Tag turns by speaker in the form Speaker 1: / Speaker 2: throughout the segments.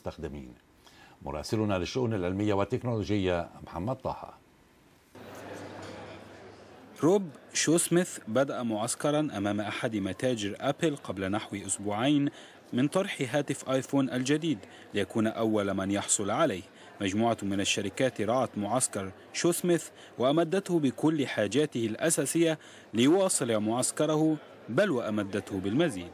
Speaker 1: المستخدمين مراسلنا للشؤون العلمية والتكنولوجية محمد طه روب شوسميث بدأ معسكرا أمام أحد متاجر أبل قبل نحو أسبوعين من طرح هاتف آيفون الجديد ليكون أول من يحصل عليه مجموعة من الشركات رعت معسكر شوسميث وأمدته بكل حاجاته الأساسية ليواصل معسكره بل وأمدته بالمزيد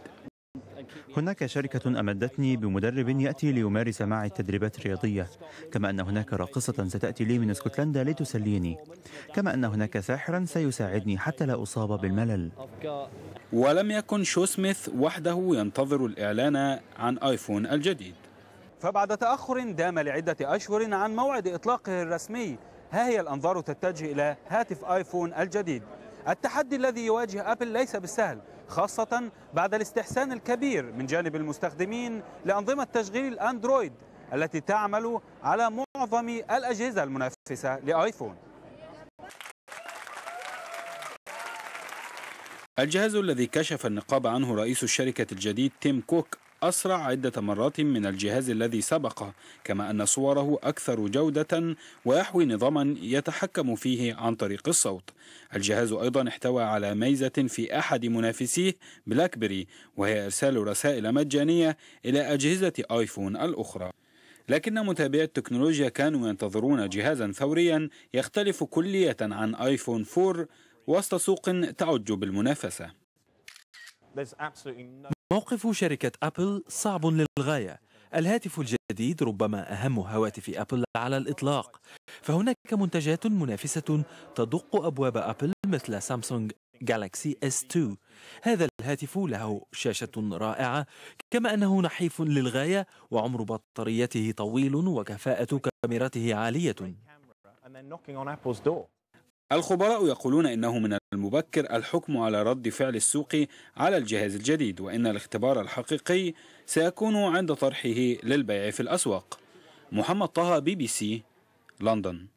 Speaker 2: هناك شركة أمدتني بمدرب يأتي ليمارس معي التدريبات الرياضية كما أن هناك راقصة ستأتي لي من اسكتلندا لتسليني كما أن هناك ساحرا سيساعدني حتى لا أصاب بالملل ولم
Speaker 1: يكن شو سميث وحده ينتظر الإعلان عن آيفون الجديد فبعد تأخر دام لعدة أشهر عن موعد إطلاقه الرسمي ها هي الأنظار تتجه إلى هاتف آيفون الجديد التحدي الذي يواجه أبل ليس بالسهل خاصة بعد الاستحسان الكبير من جانب المستخدمين لأنظمة تشغيل الاندرويد التي تعمل على معظم الأجهزة المنافسة لآيفون الجهاز الذي كشف النقاب عنه رئيس الشركة الجديد تيم كوك أسرع عدة مرات من الجهاز الذي سبق كما أن صوره أكثر جودة ويحوي نظاما يتحكم فيه عن طريق الصوت الجهاز أيضا احتوى على ميزة في أحد منافسيه بلاك بيري وهي إرسال رسائل مجانية إلى أجهزة آيفون الأخرى لكن متابعي التكنولوجيا كانوا ينتظرون جهازا ثوريا يختلف كلية عن آيفون 4 وسط سوق تعج بالمنافسة
Speaker 3: موقف شركة أبل صعب للغاية الهاتف الجديد ربما أهم هواتف أبل على الإطلاق فهناك منتجات منافسة تدق أبواب أبل مثل سامسونج جالاكسي S2 هذا الهاتف له شاشة رائعة كما أنه نحيف للغاية وعمر بطاريته طويل وكفاءة كاميرته عالية
Speaker 1: الخبراء يقولون إنه من المبكر الحكم على رد فعل السوق على الجهاز الجديد وإن الاختبار الحقيقي سيكون عند طرحه للبيع في الأسواق محمد طه بي بي سي لندن